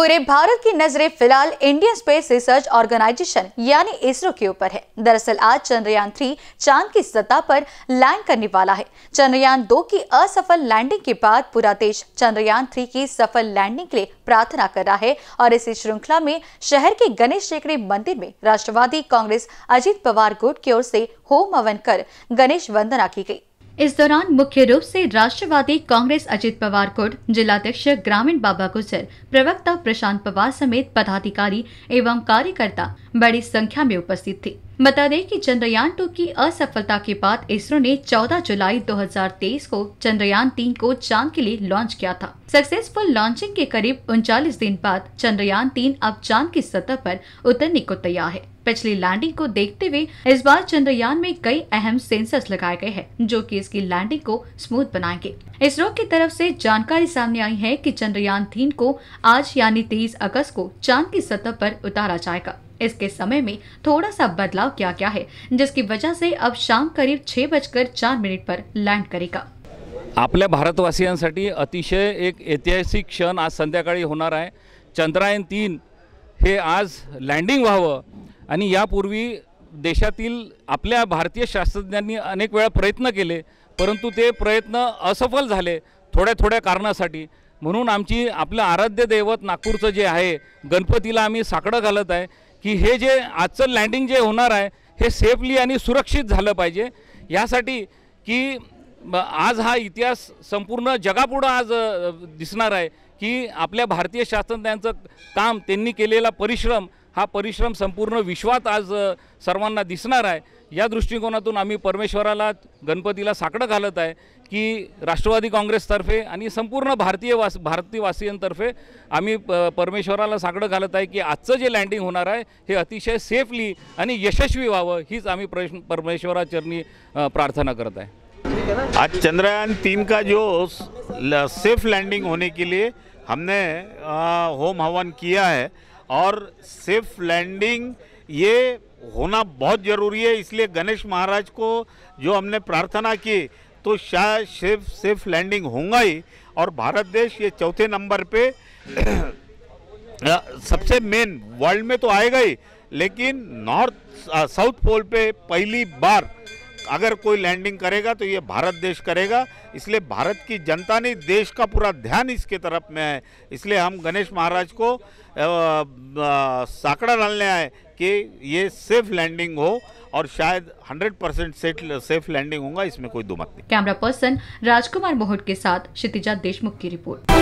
पूरे भारत की नजरें फिलहाल इंडियन स्पेस रिसर्च ऑर्गेनाइजेशन यानी इसरो के ऊपर है दरअसल आज चंद्रयान थ्री चांद की सतह पर लैंड करने वाला है चंद्रयान दो की असफल लैंडिंग के बाद पूरा देश चंद्रयान थ्री की सफल लैंडिंग के लिए प्रार्थना कर रहा है और इसी श्रृंखला में शहर के गणेश शेखरे मंदिर में राष्ट्रवादी कांग्रेस अजित पवार गुट की ओर से होम हवन कर गणेश वंदना की गयी इस दौरान मुख्य रूप से राष्ट्रवादी कांग्रेस अजित पवार कुट जिलाध्यक्ष ग्रामीण बाबा गुजर प्रवक्ता प्रशांत पवार समेत पदाधिकारी एवं कार्यकर्ता बड़ी संख्या में उपस्थित थे बता दें कि चंद्रयान टू की असफलता के बाद इसरो ने 14 जुलाई 2023 को चंद्रयान तीन को चांद के लिए लॉन्च किया था सक्सेसफुल लॉन्चिंग के करीब उनचालीस दिन बाद चंद्रयान तीन अब चांद की सतह पर उतरने को तैयार है पिछली लैंडिंग को देखते हुए इस बार चंद्रयान में कई अहम सेंसर्स लगाए गए हैं जो कि इसकी लैंडिंग को स्मूथ बनाएंगे इसरो की तरफ से जानकारी सामने आई है कि चंद्रयान तीन को आज यानी 23 अगस्त को चांद की सतह पर उतारा जाएगा इसके समय में थोड़ा सा बदलाव क्या क्या है जिसकी वजह से अब शाम करीब छह बजकर चार मिनट पर लैंड करेगा आपल्या भारतवासियांसाठी अतिशय एक ऐतिहासिक क्षण आज संध्याकाळी होणार आहे चंद्रायन तीन हे आज लँडिंग व्हावं आणि यापूर्वी देशातील आपल्या भारतीय शास्त्रज्ञांनी अनेक वेळा प्रयत्न केले परंतु ते प्रयत्न असफल झाले थोड्या थोड्या कारणासाठी म्हणून आमची आपलं आराध्य दैवत नागपूरचं जे आहे गणपतीला आम्ही साकडं घालत आहे की हे जे आजचं लँडिंग जे होणार आहे हे सेफली आणि सुरक्षित झालं पाहिजे यासाठी की आज हा इतिहास संपूर्ण जगापुढं आज दिसणार आहे की आपल्या भारतीय शास्त्रज्ञांचं काम त्यांनी केलेला परिश्रम हा परिश्रम संपूर्ण विश्वात आज सर्वांना दिसणार आहे या दृष्टिकोनातून आम्ही परमेश्वराला गणपतीला साकडं घालत आहे की राष्ट्रवादी काँग्रेसतर्फे आणि संपूर्ण भारतीय वास भारतीयवासियांतर्फे आम्ही प परमेश्वराला साकडं घालत आहे की आजचं जे लँडिंग होणार आहे हे अतिशय सेफली आणि यशस्वी व्हावं हीच आम्ही प्रश परमेश्वराचरणी प्रार्थना करत आहे आज चंद्रयान तीन का जो सेफ लैंडिंग होने के लिए हमने आ, होम हवन किया है और सेफ लैंडिंग ये होना बहुत ज़रूरी है इसलिए गणेश महाराज को जो हमने प्रार्थना की तो शायद सेफ सेफ लैंडिंग होगा ही और भारत देश ये चौथे नंबर पे सबसे मेन वर्ल्ड में तो आएगा ही लेकिन नॉर्थ साउथ पोल पे पहली बार अगर कोई लैंडिंग करेगा तो ये भारत देश करेगा इसलिए भारत की जनता ने देश का पूरा ध्यान इसके तरफ में है इसलिए हम गणेश महाराज को साकड़ा डालने आए कि ये सेफ लैंडिंग हो और शायद 100 परसेंट सेफ लैंडिंग होगा इसमें कोई दुमत नहीं कैमरा पर्सन राजकुमार मोहट के साथ क्षितिजा देशमुख की रिपोर्ट